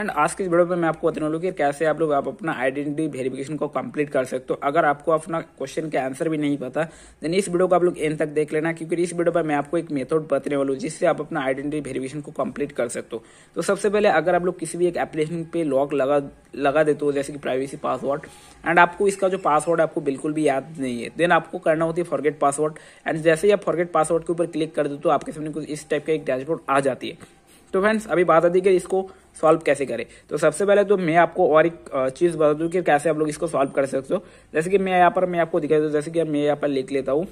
and आज के video में मैं आपको बताने वालू कि कैसे आप लोग आप अपना आइडेंटिटी वेरिफिकेशन को कंप्लीट कर सकते हो अगर आपको अपना क्वेश्चन के आंसर भी नहीं पता देन इस वीडियो को आप लोग एंड तक देख लेना क्योंकि इस वीडियो पर मैं आपको एक मेथड बताने वाला हूँ जिससे आप अपना आइडेंटिटी वेरिफिकेशन को कम्प्लीट कर सकते हो तो सबसे पहले अगर आप लोग किसी भी एक एप्लीकेशन पे लॉक लगा लगा देते हो जैसे कि प्राइवेसी पासवर्ड एंड आपको इसका जो पासवर्ड है आपको बिल्कुल भी याद नहीं है देन आपको करना होती है फॉरगेट पासवर्ड एंड जैसे ही आप फॉरगेट पासवर्ड के ऊपर क्लिक कर देते हो आपके सामने कुछ इस टाइप का एक डैशबोर्ड आ जाती है तो फ्रेंड्स अभी बात आती है कि इसको सॉल्व कैसे करें तो सबसे पहले तो मैं आपको और एक चीज़ बता दू कि कैसे आप लोग इसको सॉल्व कर सकते हो जैसे कि मैं यहाँ पर मैं आपको दिखा दूँ जैसे कि मैं यहाँ पर लिख लेता हूँ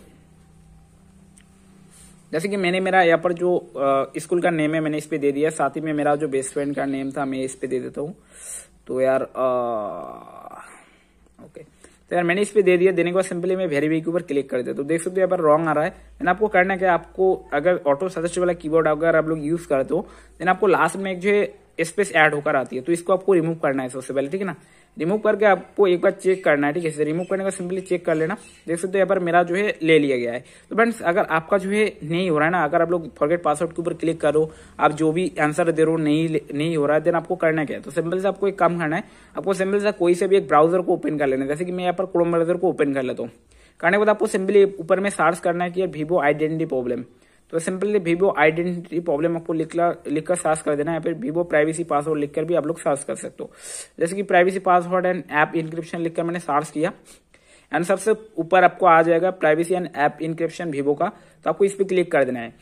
जैसे कि मैंने मेरा यहाँ पर जो स्कूल का नेम है मैंने इस पर दे दिया साथ ही में मेरा जो बेस्ट फ्रेंड का नेम था मैं इस पर दे देता हूँ तो यार आ, ओके तो यार मैंने इस पर दे दिया देने के बाद सिंपली मैं वेरीवे के ऊपर क्लिक कर दिया तो देख सकते हो यहाँ पर रॉन्ग आ रहा है देन आपको करना कि आपको अगर ऑटो सदस्य वाला कीबोर्ड अगर आप लोग यूज करते हो देन आपको लास्ट में एक जो है स्पेस एड होकर आती है तो इसको आपको रिमूव करना है सबसे पहले ठीक है ना रिमूव करके आपको एक बार चेक करना है ठीक है रिमूव करने का सिंपली चेक कर लेना देख सकते हो यहाँ पर मेरा जो है ले लिया गया है तो फ्रेंड्स अगर आपका जो है नहीं हो रहा है ना अगर आप लोग फॉरगेट पासवर्ड के ऊपर क्लिक करो आप जो भी आंसर दे रहे हो नहीं नहीं हो रहा है देन आपको करना क्या है तो सिंपल से आपको एक काम करना है आपको सिंपल से कोई से भी एक ब्राउजर को ओपन कर लेना जैसे कि मैं यहाँ पर क्रोम ब्राउजर को ओपन कर लेता हूँ करने के बाद आपको सिंपली ऊपर में सर्च करना है कि वीवो आइडेंटिटी प्रॉब्लम तो सिंपली वीवो आइडेंटिटी प्रॉब्लम आपको लिखला लिखकर सर्च कर देना या फिर वीवो प्राइवेसी पासवर्ड लिखकर भी आप लोग सर्च कर सकते हो जैसे कि privacy password and app encryption लिखकर मैंने सर्च किया एंड सबसे ऊपर आपको आ जाएगा privacy and app encryption Vivo का तो आपको इस पर क्लिक कर देना है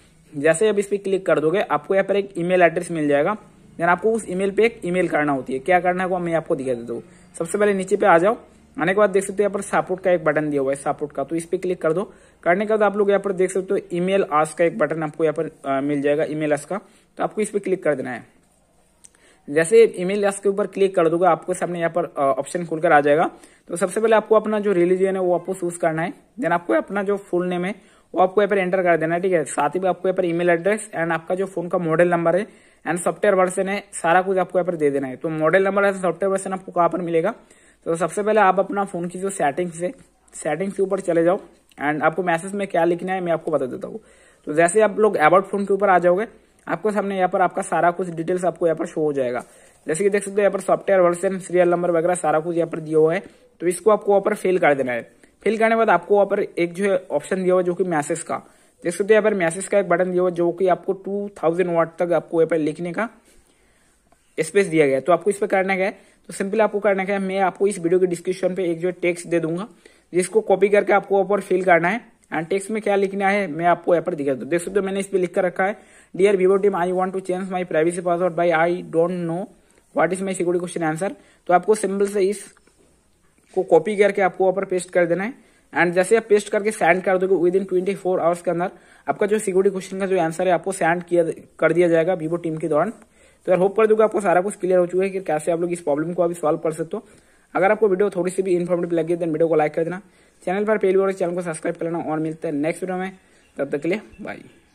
जैसे आप इस पर क्लिक कर दोगे आपको यहाँ पर एक ईमेल एड्रेस मिल जाएगा यानी आपको उस ईमेल पे एक ईमेल करना होती है क्या करना है वो मैं आपको दिखा देता हूँ सबसे पहले नीचे पे आ जाओ आने के बाद देख सकते हो यहाँ पर सपोर्ट का एक बटन दिया हुआ है सपोर्ट का तो इस पर क्लिक कर दो करने के बाद आप लोग यहाँ पर देख सकते हो ईमेल आस का एक बटन आपको यहाँ पर मिल जाएगा ईमेल आस का तो आपको इस पर क्लिक कर देना है जैसे ईमेल आस के ऊपर क्लिक कर दोगे आपको सामने यहाँ पर ऑप्शन खुलकर आ जाएगा तो सबसे पहले आपको अपना जो रिलीजन है वो आपको चूज करना है देन आपको अपना जो फुल नेम है वो आपको यहाँ पर एंटर कर देना है ठीक है साथ ही आपको यहाँ पर ईमेल एड्रेस एंड आपका जो फोन का मॉडल नंबर है एंड सॉफ्टवेयर वर्सन है सारा कुछ आपको यहाँ पर दे देना है तो model number and software version आपको कहाँ पर मिलेगा तो सबसे पहले आप अपना फ़ोन की जो सेटिंग्स है सेटिंग्स के ऊपर चले जाओ एंड आपको मैसेज में क्या लिखना है मैं आपको बता देता हूँ तो जैसे आप लोग अबाउट फ़ोन के ऊपर आ जाओगे आपको सामने यहाँ पर आपका सारा कुछ डिटेल्स आपको यहाँ पर शो हो जाएगा जैसे कि देख सकते हो यहाँ पर सॉफ्टवेयर वर्सन सीरियल नंबर वगैरह सारा कुछ यहाँ पर दिया हुआ है तो इसको आपको वहां पर फिल कर देना है फिल करने के बाद आपको वहां पर एक जो है ऑप्शन दिया हुआ जो कि मैसेज का देख सकते हो यहाँ पर मैसेज का एक बटन दिया हुआ जो कि आपको टू थाउजेंड वाट तक आपको यहाँ पर लिखने का स्पेस दिया गया तो आपको इस पर करना क्या है तो सिंपल आपको करना क्या है मैं आपको इस वीडियो के डिस्क्रिप्शन पे एक जो टेक्स्ट दे दूंगा जिसको कॉपी करके आपको ऊपर फिल करना है एंड टेक्स्ट में क्या लिखना है मैं आपको यहाँ पर दिखा दूँ देख सकते हो मैंने इस पर लिख कर रखा है dear Vivo team I want to change my privacy password by I don't know what is my security question answer तो आपको सिंपल से इस को कॉपी करके आपको ऊपर पेस्ट कर देना है एंड जैसे आप पेस्ट करके सेंड कर दोगे within twenty four hours के अंदर आपका जो सिक्योरिटी क्वेश्चन का जो आंसर है आपको सेंड किया कर दिया जाएगा वीवो टीम के दौरान तो यार होप कर दूंगा आपको सारा कुछ क्लियर हो चुका है कि कैसे आप लोग इस प्रॉब्लम को अभी सॉल्व कर सकते हो अगर आपको वीडियो थोड़ी सी भी इन्फॉर्मेटिव लगी देन वीडियो को लाइक कर देना चैनल पर पहली बार चैनल तो को सब्सक्राइब कर लेना और मिलते हैं नेक्स्ट वीडियो में तब तक के लिए बाई